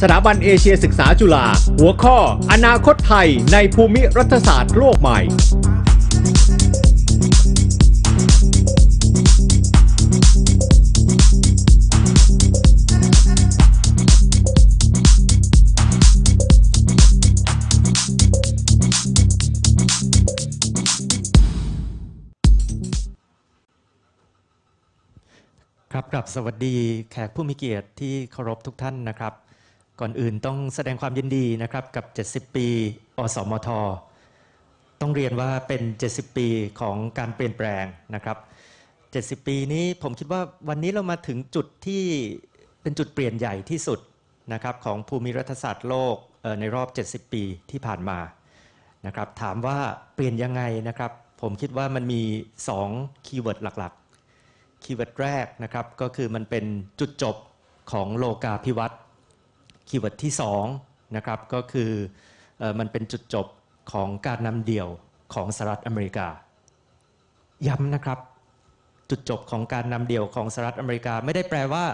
สถาบันเอเชียศึกษาจุฬาหัวข้อ อนาคตไทยในภูมิรัฐศาสตร์โลกใหม่ ครับกับสวัสดีแขกผู้มีเกียรติที่เคารพทุกท่านนะครับก่อนอื่นต้องแสดงความยินดีนะครับกับ 70 ปีอสมทต้องเรียนว่าเป็น 70 ปีของการเปลี่ยนแปลงนะครับ 70 ปีนี้ผมคิดว่าวันนี้เรามาถึงจุดที่เป็นจุดเปลี่ยนใหญ่ที่สุดนะครับของภูมิรัฐศาสตร์โลกในรอบ 70 ปีที่ผ่านมา นะครับถามว่าเปลี่ยนยังไงนะครับผมคิดว่ามันมี 2 คีย์เวิร์ดหลัก ๆ คีย์เวิร์ดแรกนะครับก็คือมันเป็นจุดจบของโลกาภิวัตน์คีย์เวิร์ดที่2นะครับ ก็คือมันเป็นจุดจบของการนำเดี่ยวของสหรัฐอเมริกาย้ำนะครับจุดจบของการนำเดี่ยวของสหรัฐอเมริกา ไม่ได้แปลว่า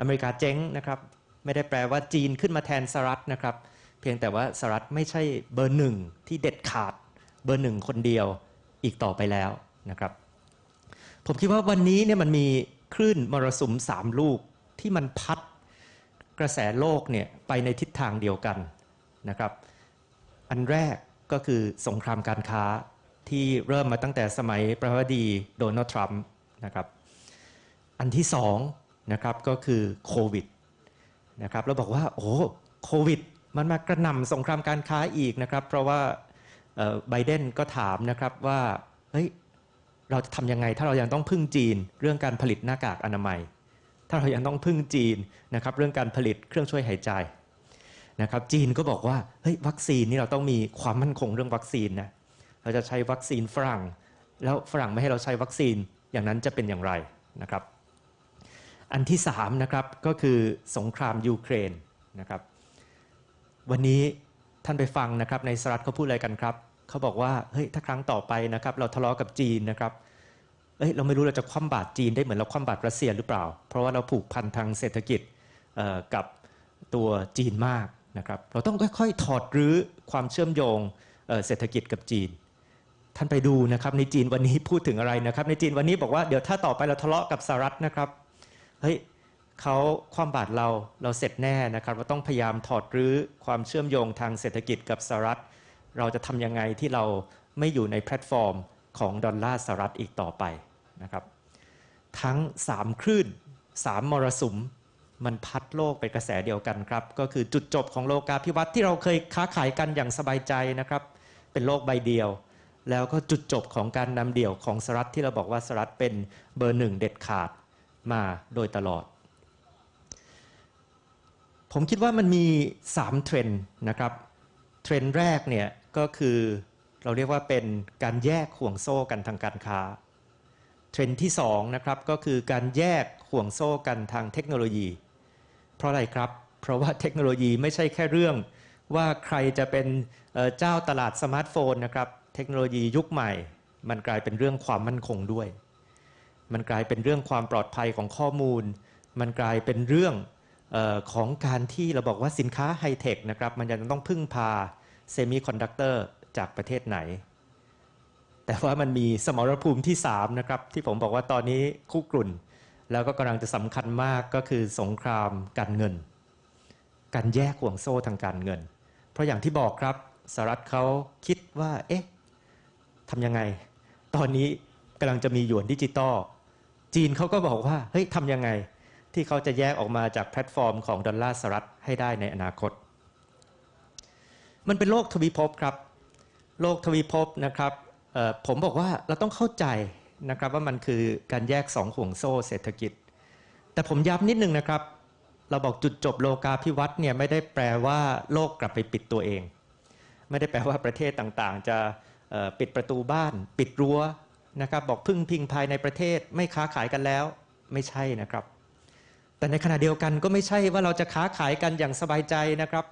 อเมริกาเจ๊งนะครับไม่ได้แปลว่าจีนขึ้นมาแทนสหรัฐนะครับเพียงแต่ว่าสหรัฐไม่ใช่เบอร์หนึ่งที่เด็ดขาดเบอร์หนึ่งคนเดียวอีกต่อไปแล้วนะครับผมคิดว่าวันนี้เนี่ยมันมีคลื่นมรสุมสามลูกที่มันพัดกระแสโลกเนี่ยไปในทิศทางเดียวกันนะครับอันแรกก็คือสงครามการค้าที่เริ่มมาตั้งแต่สมัยประธานาธิบดีโดนัลด์ทรัมป์นะครับอันที่สองนะครับก็คือโควิดนะครับเราบอกว่าโอ้โควิดมันมากระหน่ำสงครามการค้าอีกนะครับ เพราะว่าไบเดนก็ถามนะครับว่าเฮ้ยเราจะทำยังไงถ้าเรายังต้องพึ่งจีนเรื่องการผลิตหน้ากากอนามัยถ้าเรายังต้องพึ่งจีนนะครับเรื่องการผลิตเครื่องช่วยหายใจนะครับ จีนก็บอกว่าเฮ้ยวัคซีนนี่เราต้องมีความมั่นคงเรื่องวัคซีนนะเราจะใช้วัคซีนฝรั่ง แล้วฝรั่งไม่ให้เราใช้วัคซีนอย่างนั้นจะเป็นอย่างไรนะครับ อันที่สามนะครับก็คือสงครามยูเครนนะครับ วันนี้ท่านไปฟังนะครับในสหรัฐเขาพูดอะไรกันครับเขาบอกว่าเฮ้ยถ้าครั้งต่อไปนะครับ เราทะเลาะกับจีนนะครับเอ้ยเราไม่รู้เราจะคว่ำบาตรจีนได้เหมือนเราคว่ำบาตรรัสเซียหรือเปล่า เพราะว่าเราผูกพันทางเศรษฐกิจกับตัวจีนมากนะครับเราต้องค่อยๆถอดรื้อความเชื่อมโยงเศรษฐกิจกับจีน ท่านไปดูนะครับในจีนวันนี้พูดถึงอะไรนะครับในจีนวันนี้บอกว่า เดี๋ยวถ้าต่อไปเราทะเลาะกับสหรัฐนะครับเฮ้ยเขาคว่ำบาตรเราเราเสร็จแน่นะครับเราต้องพยายามถอดรื้อความเชื่อมโยงทางเศรษฐกิจกับสหรัฐ เราจะทำยังไงที่เราไม่อยู่ในแพลตฟอร์มของดอลลาร์สหรัฐอีกต่อไปนะครับ ทั้ง 3 คลื่น3มรสุมมันพัดโลกไปกระแสเดียวกันครับก็คือจุดจบของโลกาภิวัตน์ที่เราเคยค้าขายกันอย่างสบายใจนะครับเป็นโลกใบเดียว แล้วก็จุดจบของการนำเดี่ยวของสหรัฐที่เราบอกว่าสหรัฐเป็นเบอร์หนึ่งเด็ดขาดมาโดยตลอด ผมคิดว่ามันมี3เทรนด์นะครับเทรนด์แรกเนี่ยก็คือเราเรียกว่าเป็นการแยกห่วงโซ่กันทางการค้าเทรนด์ที่2นะครับ ก็คือการแยกห่วงโซ่กันทางเทคโนโลยี เพราะอะไรครับ เพราะว่าเทคโนโลยีไม่ใช่แค่เรื่องว่าใครจะเป็นเจ้าตลาดสมาร์ทโฟนนะครับเทคโนโลยียุคใหม่ มันกลายเป็นเรื่องความมั่นคงด้วย มันกลายเป็นเรื่องความปลอดภัยของข้อมูล มันกลายเป็นเรื่องของการที่เราบอกว่าสินค้าไฮเทคนะครับมันจะต้องพึ่งพาเซมิคอนดักเตอร์จากประเทศไหน แต่ว่ามันมีสมรภูมิที่3นะครับที่ผมบอกว่าตอนนี้คุกรุ่น แล้วก็กำลังจะสำคัญมากก็คือสงครามการเงินการแยกห่วงโซ่ทางการเงิน เพราะอย่างที่บอกครับสหรัฐเขาคิดว่าเอ๊ะทำยังไง ตอนนี้กำลังจะมีหยวนดิจิตอลจีนเขาก็บอกว่าเฮ้ยทำยังไงที่เขาจะแยกออกมาจากแพลตฟอร์มของดอลลาร์สหรัฐให้ได้ในอนาคต มันเป็นโลกทวีภพครับโลกทวีภพนะครับผมบอกว่าเราต้องเข้าใจนะครับว่ามันคือการแยกสองห่วงโซ่เศรษฐกิจ แต่ผมย้ำนิดนึงนะครับ เราบอกจุดจบโลกาพิวัตน์เนี่ยไม่ได้แปลว่าโลกกลับไปปิดตัวเอง ไม่ได้แปลว่าประเทศต่างๆจะปิดประตูบ้าน ปิดรั้วนะครับ บอกพึ่งพิงภายในประเทศไม่ค้าขายกันแล้วไม่ใช่นะครับ แต่ในขณะเดียวกันก็ไม่ใช่ว่าเราจะค้าขายกันอย่างสบายใจนะครับ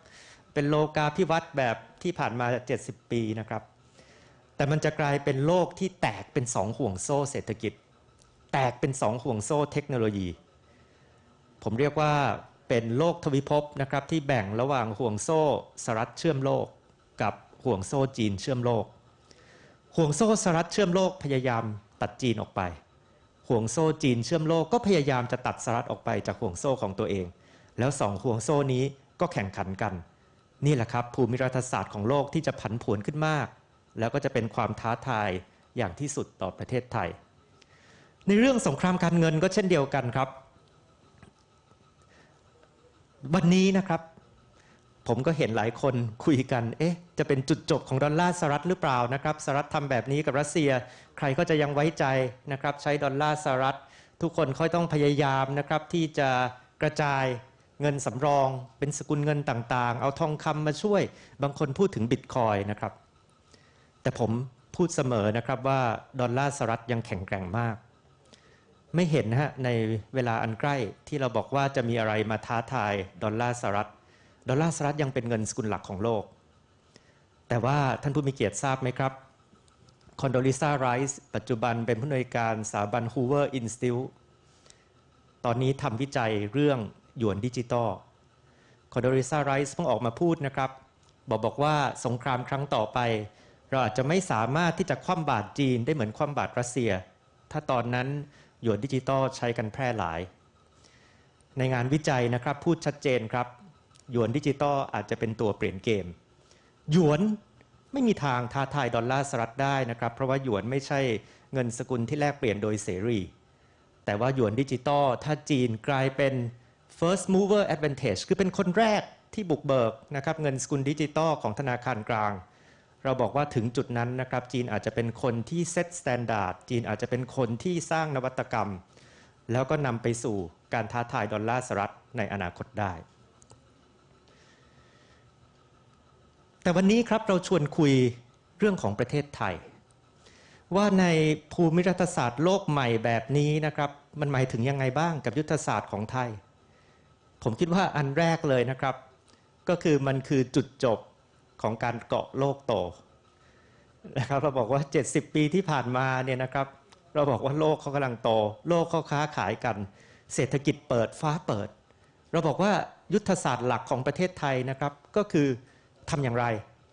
เป็นโลกาพิวัตนแบบที่ผ่านมา 70 ปีนะครับ แต่มันจะกลายเป็นโลกที่แตกเป็นสองห่วงโซ่เศรษฐกิจ แตกเป็นสองห่วงโซ่เทคโนโลยี ผมเรียกว่าเป็นโลกทวิภพนะครับ ที่แบ่งระหว่างห่วงโซ่สหรัฐเชื่อมโลกกับห่วงโซ่จีนเชื่อมโลก ห่วงโซ่สหรัฐเชื่อมโลกพยายามตัดจีนออกไป ห่วงโซ่จีนเชื่อมโลกก็พยายามจะตัดสหรัฐออกไปจากห่วงโซ่ของตัวเอง แล้วสองห่วงโซ่นี้ก็แข่งขันกันนี่แหละครับ ภูมิรัฐศาสตร์ของโลกที่จะผันผวนขึ้นมาก แล้วก็จะเป็นความท้าทายอย่างที่สุดต่อประเทศไทย ในเรื่องสงคราม การเงินก็เช่นเดียวกันครับวันนี้นะครับ ผมก็เห็นหลายคนคุยกันเอ๊ะจะเป็นจุดจบ ของดอลลาร์สหรัฐหรือเปล่านะครับสหรัฐทำแบบนี้กับรัสเซียใครก็จะยังไว้ใจนะครับใช้ดอลลาร์สหรัฐ ทุกคนค่อยต้องพยายามนะครับ ที่จะกระจายเงินสำรอง เป็นสกุลเงินต่างๆ เอาทองคำมาช่วย บางคนพูดถึงบิตคอยนะครับ แต่ผมพูดเสมอนะครับว่าดอลลาร์สหรัฐยังแข็งแกร่งมาก ไม่เห็นนะฮะในเวลาอันใกล้ที่เราบอกว่าจะมีอะไรมาท้าทายดอลลาร์สหรัฐดอลลาร์สหรัฐยังเป็นเงินสกุลหลักของโลก แต่ว่าท่านผู้มีเกียรติทราบไหมครับคอนโดลิซาไรส์ปัจจุบันเป็นผู้นวยการสถาบันฮูเวอร์อินสติลตอนนี้ทำวิจัยเรื่องหยวนดิจิตอลคอโดริซาไรส์เพิ่งออกมาพูดนะครับ บอกบอกว่าสงครามครั้งต่อไปเราอาจจะไม่สามารถที่จะคว่ำบาตรจีนได้เหมือนคว่ำบาตรรัสเซีย ถ้าตอนนั้นหยวนดิจิตอลใช้กันแพร่หลาย ในงานวิจัยนะครับพูดชัดเจนครับหยวนดิจิตอลอาจจะเป็นตัวเปลี่ยนเกมหยวนไม่มีทางท้าทายดอลลาร์สหรัฐได้นะครับ เพราะว่าหยวนไม่ใช่เงินสกุลที่แลกเปลี่ยนโดยเสรีแต่ว่าหยวนดิจิตอลถ้าจีนกลายเป็น first mover advantage คือเป็นคนแรกที่บุกเบิกนะครับเงินสกุลดิจิตอลของธนาคารกลาง เราบอกว่าถึงจุดนั้นนะครับจีนอาจจะเป็นคนที่เซตสแตนดาร์ด จีนอาจจะเป็นคนที่สร้างนวัตกรรม แล้วก็นำไปสู่การท้าทายดอลลาร์สหรัฐในอนาคตได้ แต่วันนี้ครับเราชวนคุยเรื่องของประเทศไทย ว่าในภูมิรัฐศาสตร์โลกใหม่แบบนี้นะครับมันหมายถึงยังไงบ้างกับยุทธศาสตร์ของไทยผมคิดว่าอันแรกเลยนะครับ ก็คือมันคือจุดจบของการเกาะโลกโตนะครับเราบอกว่า 70 ปีที่ผ่านมาเนี่ยนะครับ เราบอกว่าโลกเขากำลังโต โลกเขาค้าขายกัน เศรษฐกิจเปิดฟ้าเปิดเราบอกว่ายุทธศาสตร์หลักของประเทศไทยนะครับ ก็คือทำอย่างไร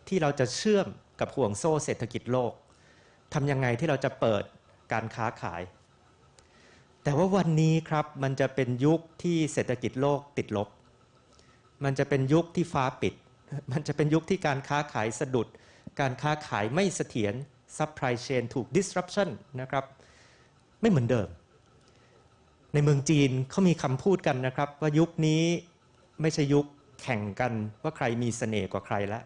ที่เราจะเชื่อมกับห่วงโซ่เศรษฐกิจโลกทำยังไงที่เราจะเปิดการค้าขายแต่ว่าวันนี้ครับมันจะเป็นยุคที่เศรษฐกิจโลกติดลบ มันจะเป็นยุคที่ฟ้าปิด มันจะเป็นยุคที่การค้าขายสะดุด การค้าขายไม่เสถียร ซัพพลายเชนถูก disruption นะครับ ไม่เหมือนเดิม ในเมืองจีนเขามีคำพูดกันนะครับว่ายุคนี้ไม่ใช่ยุคแข่งกันว่าใครมีเสน่ห์กว่าใครแล้ว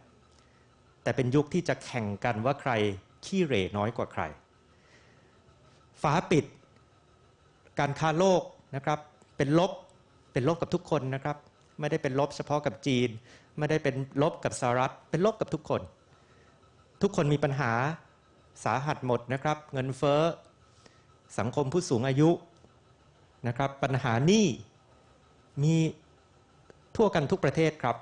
แต่เป็นยุคที่จะแข่งกันว่าใครขี้เหร่น้อยกว่าใคร ฟ้าปิดการค้าโลกนะครับเป็นลบเป็นลบกับทุกคนนะครับไม่ได้เป็นลบเฉพาะกับจีน ไม่ได้เป็นลบกับสหรัฐเป็นลบกับทุกคน ทุกคนมีปัญหาสาหัสหมดนะครับ เงินเฟ้อสังคมผู้สูงอายุนะครับปัญหานี้มีทั่วกันทุกประเทศครับ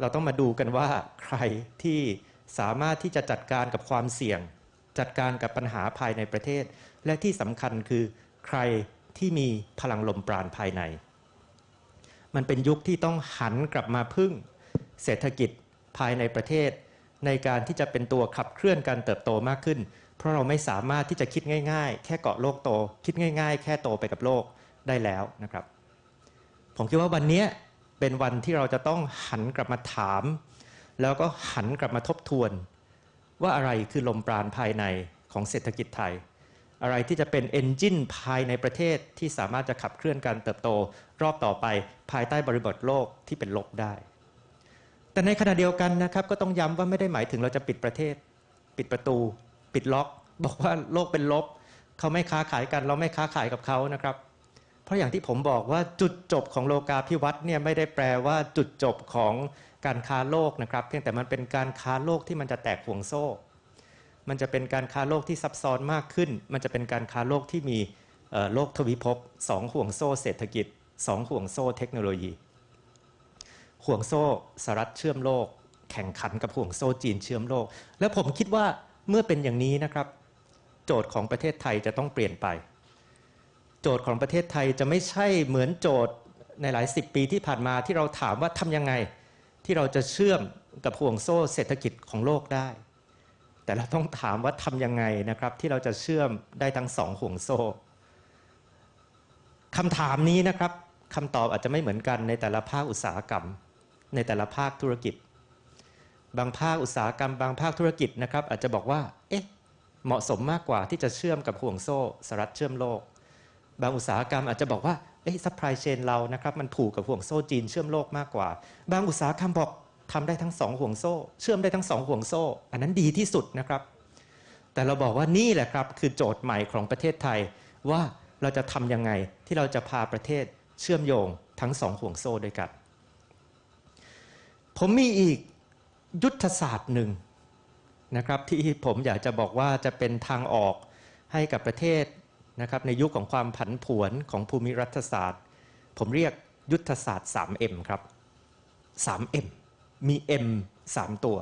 เราต้องมาดูกันว่าใครที่สามารถที่จะจัดการกับความเสี่ยงจัดการกับปัญหาภายในประเทศ และที่สำคัญคือใครที่มีพลังลมปราณภายใน มันเป็นยุคที่ต้องหันกลับมาพึ่ง เศรษฐกิจภายในประเทศ ในการที่จะเป็นตัวขับเคลื่อนการเติบโตมากขึ้น เพราะเราไม่สามารถที่จะคิดง่ายๆ แค่เกาะโลกโต คิดง่าย ๆ แค่โตไปกับโลกได้แล้วนะครับ ผมคิดว่าวันนี้เป็นวันที่เราจะต้องหันกลับมาถาม แล้วก็หันกลับมาทบทวนว่าอะไรคือลมปราณภายในของเศรษฐกิจไทย อะไรที่จะเป็นเอนจินภายในประเทศที่สามารถจะขับเคลื่อนการเติบโตรอบต่อไปภายใต้บริบทโลกที่เป็นลบได้ แต่ในขณะเดียวกันนะครับ ก็ต้องย้ำว่าไม่ได้หมายถึงเราจะปิดประเทศ ปิดประตูปิดล็อก บอกว่าโลกเป็นลบเขาไม่ค้าขายกันเราไม่ค้าขายกับเขานะครับ เพราะอย่างที่ผมบอกว่าจุดจบของโลกาพิวัตน์เนี่ยไม่ได้แปลว่าจุดจบของการค้าโลกนะครับเพียงแต่มันเป็นการค้าโลกที่มันจะแตกห่วงโซ่ มันจะเป็นการค้าโลกที่ซับซ้อนมากขึ้น มันจะเป็นการค้าโลกที่มีโลกทวิภพสองห่วงโซ่ เศรษฐกิจสองห่วงโซ่เทคโนโลยี ห่วงโซ่สหรัฐเชื่อมโลก แข่งขันกับห่วงโซ่จีนเชื่อมโลก แล้วผมคิดว่าเมื่อเป็นอย่างนี้นะครับ โจทย์ของประเทศไทยจะต้องเปลี่ยนไป โจทย์ของประเทศไทยจะไม่ใช่เหมือนโจทย์ในหลายสิบปีที่ผ่านมาที่เราถามว่าทำยังไงที่เราจะเชื่อมกับห่วงโซ่เศรษฐกิจของโลกได้ แต่เราต้องถาม ว่าทำยังไงนะครับ ที่เราจะเชื่อมได้ทั้งสองห่วงโซ่ คำถามนี้นะครับคำตอบอาจจะไม่เหมือนกัน ในแต่ละภาคอุตสาหกรรม ในแต่ละภาคธุรกิจ บางภาคอุตสาหกรรม บางภาคธุรกิจนะครับอาจจะบอกว่า เอ๊ะเหมาะสมมากกว่าที่จะเชื่อมกับห่วงโซ่ สรัฐเชื่อมโลก บางอุตสาหกรรมอาจจะบอกว่าเอ้ซัพพลายเชนเรานะครับมันผูกกับห่วงโซ่จีนเชื่อมโลกมากกว่า บางอุตสาหกรรมบอกทำได้ทั้งสองห่วงโซ่ เชื่อมได้ทั้งสองห่วงโซ่ อันนั้นดีที่สุดนะครับ แต่เราบอกว่านี่แหละครับคือโจทย์ใหม่ของประเทศไทยว่าเราจะทํำยังไงที่เราจะพาประเทศเชื่อมโยงทั้งสองห่วงโซ่ด้วยกัน ผมมีอีกยุทธศาสตร์หนึ่งนะครับที่ผมอยากจะบอกว่าจะเป็นทางออกให้กับประเทศนะครับในยุคขของความผันผวนของภูมิรัฐศาสตร์ ผมเรียกยุทธศาสตร์ 3M ครับ 3M มี M 3ตัว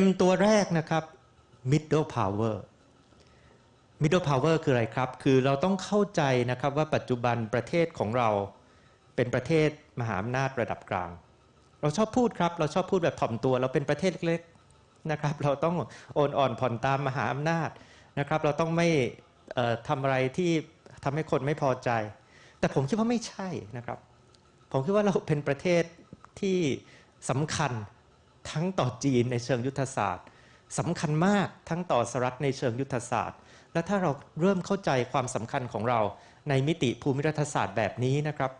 M ตัวแรกนะครับ middle power middle power คืออะไรครับ คือเราต้องเข้าใจนะครับว่าปัจจุบันประเทศของเราเป็นประเทศมหาอำนาจระดับกลาง เราชอบพูดครับเราชอบพูดแบบถ่อมตัวเราเป็นประเทศเล็กๆนะครับ เราต้องโอนอ่อนผ่อนตามมหาอำนาจนะครับเราต้องไม่ทำอะไรที่ทำให้คนไม่พอใจ แต่ผมคิดว่าไม่ใช่นะครับ ผมคิดว่าเราเป็นประเทศที่สำคัญทั้งต่อจีนในเชิงยุทธศาสตร์สำคัญมากทั้งต่อสหรัฐในเชิงยุทธศาสตร์ และถ้าเราเริ่มเข้าใจความสำคัญของเราในมิติภูมิรัฐศาสตร์แบบนี้นะครับ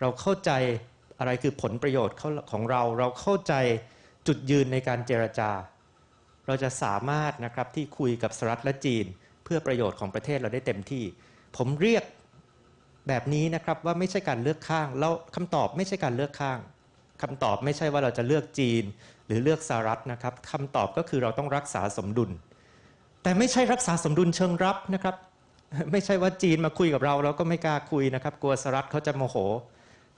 เราเข้าใจอะไรคือผลประโยชน์ของเรา เราเข้าใจจุดยืนในการเจรจา เราจะสามารถนะครับที่คุยกับสหรัฐและจีนเพื่อประโยชน์ของประเทศเราได้เต็มที่ ผมเรียกแบบนี้นะครับ ว่าไม่ใช่การเลือกข้าง แล้วคำตอบไม่ใช่การเลือกข้างคำตอบไม่ใช่ว่าเราจะเลือกจีนหรือเลือกสหรัฐนะครับคำตอบก็คือเราต้องรักษาสมดุล แต่ไม่ใช่รักษาสมดุลเชิงรับนะครับ ไม่ใช่ว่าจีนมาคุยกับเรา เราก็ไม่กล้าคุยนะครับ กลัวสหรัฐเขาจะโมโห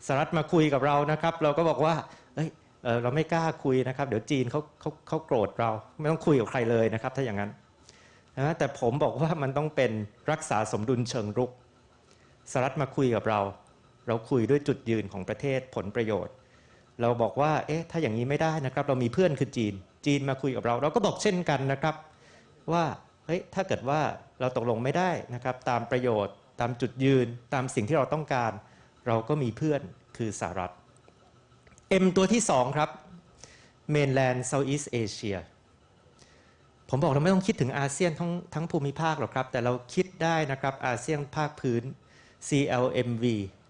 สหรัฐมาคุยกับเรานะครับ เราก็บอกว่าเอ้ยเเราไม่กล้าคุยนะครับ เดี๋ยวจีนเขาเขาเขาโกรธเราไม่ต้องคุยกับใครเลยนะครับ ถ้าอย่างนั้นนะแต่ผมบอกว่ามันต้องเป็นรักษาสมดุลเชิงรุกสหรัฐมาคุยกับเรา เราคุยด้วยจุดยืนของประเทศผลประโยชน์ เราบอกว่าเอ๊ะถ้าอย่างนี้ไม่ได้นะครับ เรามีเพื่อนคือจีน จีนมาคุยกับเราเราก็บอกเช่นกันนะครับว่าเฮ้ยถ้าเกิดว่าเราตกลงไม่ได้นะครับ ตามประโยชน์ ตามจุดยืนตามสิ่งที่เราต้องการ เราก็มีเพื่อนคือสหรัฐ M ตัวที่2ครับ Mainland Southeast Asia ผมบอกเราไม่ต้องคิดถึงอาเซียนทั้งทั้งภูมิภาคหรอกครับ แต่เราคิดได้นะครับอาเซียนภาคพื้น CLMV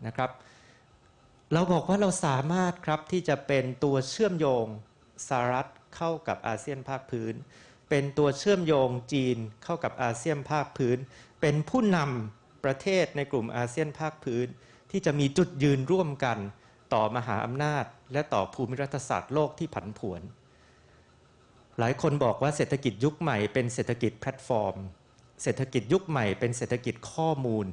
นะครับเราบอกว่าเราสามารถครับที่จะเป็นตัวเชื่อมโยงสหรัฐเข้ากับอาเซียนภาคพื้น เป็นตัวเชื่อมโยงจีนเข้ากับอาเซียนภาคพื้น เป็นผู้นำประเทศในกลุ่มอาเซียนภาคพื้น ที่จะมีจุดยืนร่วมกันต่อมหาอำนาจ และต่อภูมิรัฐศาสตร์โลกที่ผันผวนหลายคนบอกว่าเศรษฐกิจยุคใหม่เป็นเศรษฐกิจแพลตฟอร์ม เศรษฐกิจยุคใหม่ เป็นเศรษฐกิจข้อมูล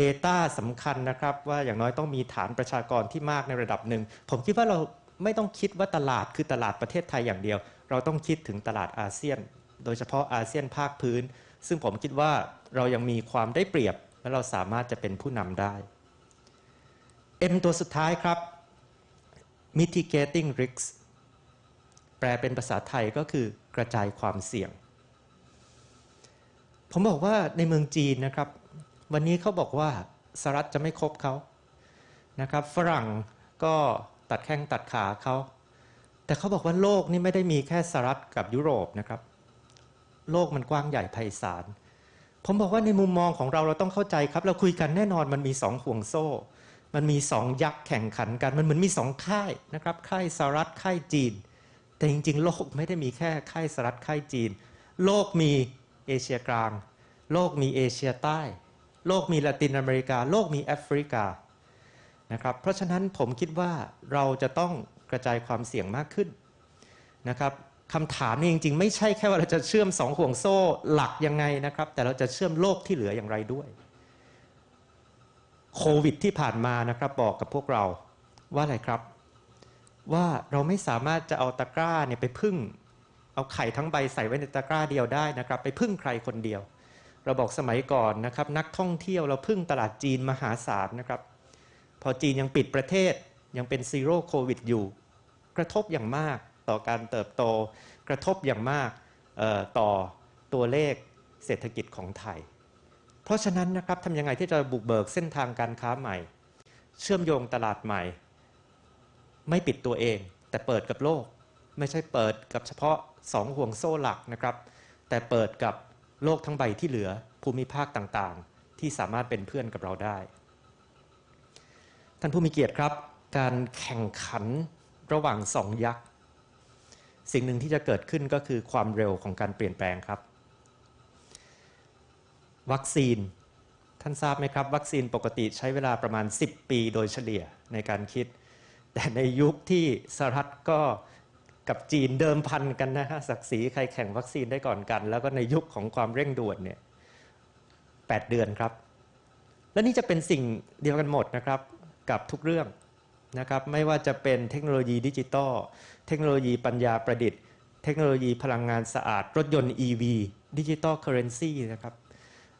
Data สำคัญนะครับ ว่าอย่างน้อยต้องมีฐานประชากรที่มากในระดับหนึ่ง ผมคิดว่าเราไม่ต้องคิดว่าตลาดคือตลาดประเทศไทยอย่างเดียว เราต้องคิดถึงตลาดอาเซียน โดยเฉพาะอาเซียนภาคพื้น ซึ่งผมคิดว่าเรายังมีความได้เปรียบและเราสามารถจะเป็นผู้นำได้ M ตัวสุดท้ายครับ mitigating risks แปลเป็นภาษาไทยก็คือกระจายความเสี่ยง ผมบอกว่าในเมืองจีนนะครับ วันนี้เขาบอกว่าสหรัฐจะไม่คบเขานะครับฝรั่งก็ตัดแข้งตัดขาเขาแต่เขาบอกว่าโลกนี่ไม่ได้มีแค่สหรัฐกับยุโรปนะครับ โลกมันกว้างใหญ่ไพศาลผมบอกว่าในมุมมองของเราเราต้องเข้าใจครับ เราคุยกันแน่นอนมันมีสองห่วงโซ่ มันมีสองยักษ์แข่งขันกันมันเหมือนมีสองค่ายนะครับค่ายสหรัฐค่ายจีนแต่จริงๆโลกไม่ได้มีแค่ไข้สหรัฐไข้จีน โลกมีเอเชียกลาง โลกมีเอเชียใต้ โลกมีละตินอเมริกา โลกมีแอฟริกานะครับเพราะฉะนั้นผมคิดว่าเราจะต้องกระจายความเสี่ยงมากขึ้นนะครับคำถามนี่จริงๆ ไม่ใช่แค่ว่าเราจะเชื่อมสองห่วงโซ่หลักยังไงนะครับ แต่เราจะเชื่อมโลกที่เหลืออย่างไรด้วยโควิด ที่ผ่านมานะครับบอกกับพวกเราว่าอะไรครับว่าเราไม่สามารถจะเอาตะกร้าเนี่ยไปพึ่งเอาไข่ทั้งใบใส่ไว้ในตะกร้าเดียวได้นะครับไปพึ่งใครคนเดียว เราบอกสมัยก่อนนะครับนักท่องเที่ยวเราพึ่งตลาดจีนมหาศาลนะครับพอจีนยังปิดประเทศยังเป็นซีโร่โควิดอยู่ กระทบอย่างมากต่อการเติบโตกระทบอย่างมากต่อตัวเลขเศรษฐกิจของไทย เพราะฉะนั้นนะครับทำยังไงที่จะบุกเบิกเส้นทางการค้าใหม่ เชื่อมโยงตลาดใหม่ไม่ปิดตัวเองแต่เปิดกับโลกไม่ใช่เปิดกับเฉพาะสองห่วงโซ่หลักนะครับ แต่เปิดกับโลกทั้งใบที่เหลือภูมิภาคต่างๆ ที่สามารถเป็นเพื่อนกับเราได้ ท่านผู้มีเกียรติครับ การแข่งขันระหว่างสองยักษ์สิ่งหนึ่งที่จะเกิดขึ้นก็คือความเร็วของการเปลี่ยนแปลงครับ วัคซีน ท่านทราบไหมครับ วัคซีนปกติใช้เวลาประมาณ 10 ปีโดยเฉลี่ยในการคิดแต่ในยุคที่สหรัฐก็กับจีนเดิมพันกันนะฮะศักดิ์ศรีใครแข่งวัคซีนได้ก่อนกัน แล้วก็ในยุคของความเร่งด่วนเนี่ยแเดือนครับ และนี่จะเป็นสิ่งเดียวกันหมดนะครับกับทุกเรื่องนะครับไม่ว่าจะเป็นเทคโนโลยีดิจิตอลเทคโนโลยีปัญญาประดิษฐ์เทคโนโลยีพลังงานสะอาด รถยนต์ EV ดิจิตอลเคอร์เรนซีนะครับ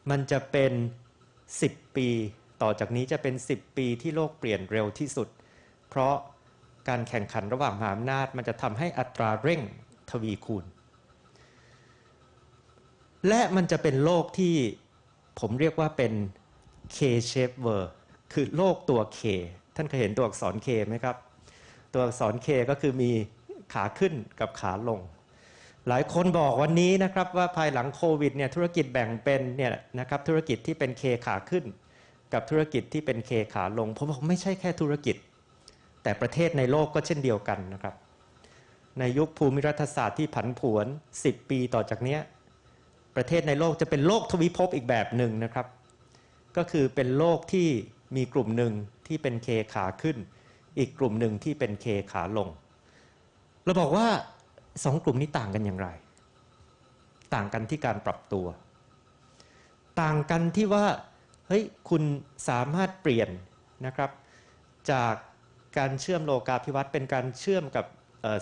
มันจะเป็น 10 ปี ต่อจากนี้จะเป็น 10 ปี ที่โลกเปลี่ยนเร็วที่สุดเพราะการแข่งขันระหว่างมหาอำนาจมันจะทำให้อัตราเร่งทวีคูณ และมันจะเป็นโลกที่ผมเรียกว่าเป็น K-shape world คือโลกตัว K ท่านเคยเห็นตัวอักษร K ไหมครับ ตัวอักษร K ก็คือมีขาขึ้นกับขาลง หลายคนบอกวันนี้นะครับ ว่าภายหลังโควิดเนี่ยธุรกิจแบ่งเป็นเนี่ยนะครับ ธุรกิจที่เป็น K ขาขึ้น กับธุรกิจที่เป็น K ขา ลงผมบอกไม่ใช่แค่ธุรกิจแต่ประเทศในโลกก็เช่นเดียวกันนะครับ ในยุคภูมิรัฐศาสตร์ที่ผันผวน10 ปีต่อจากนี้ประเทศในโลกจะเป็นโลกทวิภพอีกแบบหนึ่งนะครับ ก็คือเป็นโลกที่มีกลุ่มหนึ่งที่เป็นเคขาขึ้น อีกกลุ่มหนึ่งที่เป็นเคขาลงเราบอกว่าสองกลุ่มนี้ต่างกันอย่างไร ต่างกันที่การปรับตัว ต่างกันที่ว่าเฮ้ยคุณสามารถเปลี่ยนนะครับจากการเชื่อมโลกาภิวัตน์เป็นการเชื่อมกับ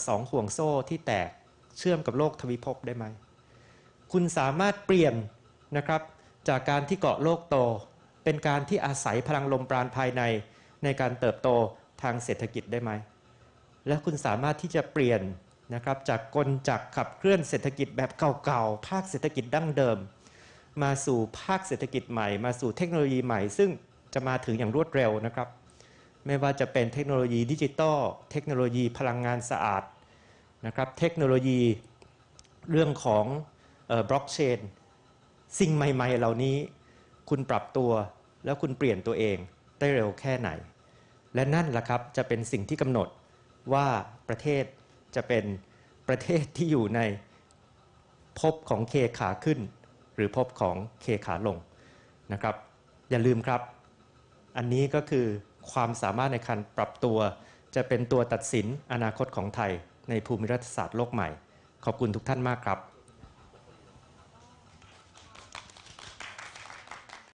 สองห่วงโซ่ที่แตกเชื่อมกับโลกทวิภพได้ไหม คุณสามารถเปลี่ยนนะครับจากการที่เกาะโลกโตเป็นการที่อาศัยพลังลมปราณภายในในการเติบโตทางเศรษฐกิจได้ไหม และคุณสามารถที่จะเปลี่ยนนะครับจากกลจากขับเคลื่อนเศรษฐกิจแบบเก่าๆภาคเศรษฐกิจดั้งเดิม มาสู่ภาคเศรษฐกิจใหม่มาสู่เทคโนโลยีใหม่ซึ่งจะมาถึงอย่างรวดเร็วนะครับไม่ว่าจะเป็นเทคโนโลยีดิจิตอล เทคโนโลยีพลังงานสะอาดนะครับ เทคโนโลยีเรื่องของบล็อกเชนสิ่งใหม่ๆ เหล่านี้ คุณปรับตัวแล้วคุณเปลี่ยนตัวเองได้เร็วแค่ไหน และนั่นละครับ จะเป็นสิ่งที่กำหนดว่าประเทศจะเป็นประเทศที่อยู่ในพบของเคขาขึ้น หรือพบของเคขาลงนะครับ อย่าลืมครับ อันนี้ก็คือความสามารถในการปรับตัว จะเป็นตัวตัดสินอนาคตของไทยในภูมิรัฐศาสตร์โลกใหม่ ขอบคุณทุกท่านมากครับ